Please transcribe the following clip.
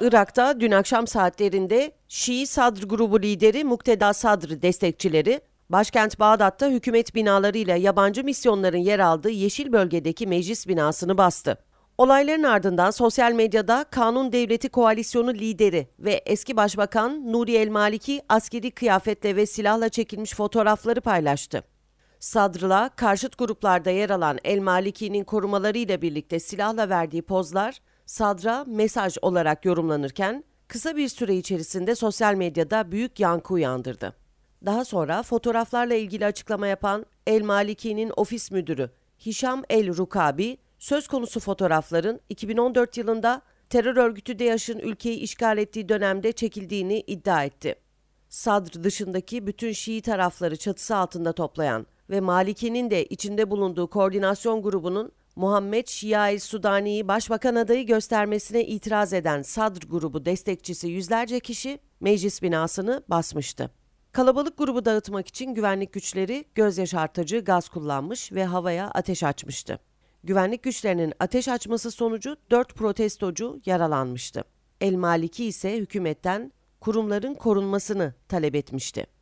Irak'ta dün akşam saatlerinde Şii Sadr grubu lideri Mukteda Sadr destekçileri başkent Bağdat'ta hükümet binalarıyla yabancı misyonların yer aldığı yeşil bölgedeki meclis binasını bastı. Olayların ardından sosyal medyada Kanun Devleti Koalisyonu lideri ve eski başbakan Nuri El Maliki askeri kıyafetle ve silahla çekilmiş fotoğrafları paylaştı. Sadr'la karşıt gruplarda yer alan El Maliki'nin korumalarıyla birlikte silahla verdiği pozlar sadra mesaj olarak yorumlanırken kısa bir süre içerisinde sosyal medyada büyük yankı uyandırdı. Daha sonra fotoğraflarla ilgili açıklama yapan El Maliki'nin ofis müdürü Hişam El Rukabi, söz konusu fotoğrafların 2014 yılında terör örgütü DAEŞ'in ülkeyi işgal ettiği dönemde çekildiğini iddia etti. Sadr dışındaki bütün Şii tarafları çatısı altında toplayan ve Maliki'nin de içinde bulunduğu koordinasyon grubunun Muhammed Şiai Sudani'yi başbakan adayı göstermesine itiraz eden Sadr grubu destekçisi yüzlerce kişi meclis binasını basmıştı. Kalabalık grubu dağıtmak için güvenlik güçleri göz yaşartıcı gaz kullanmış ve havaya ateş açmıştı. Güvenlik güçlerinin ateş açması sonucu 4 protestocu yaralanmıştı. El Maliki ise hükümetten kurumların korunmasını talep etmişti.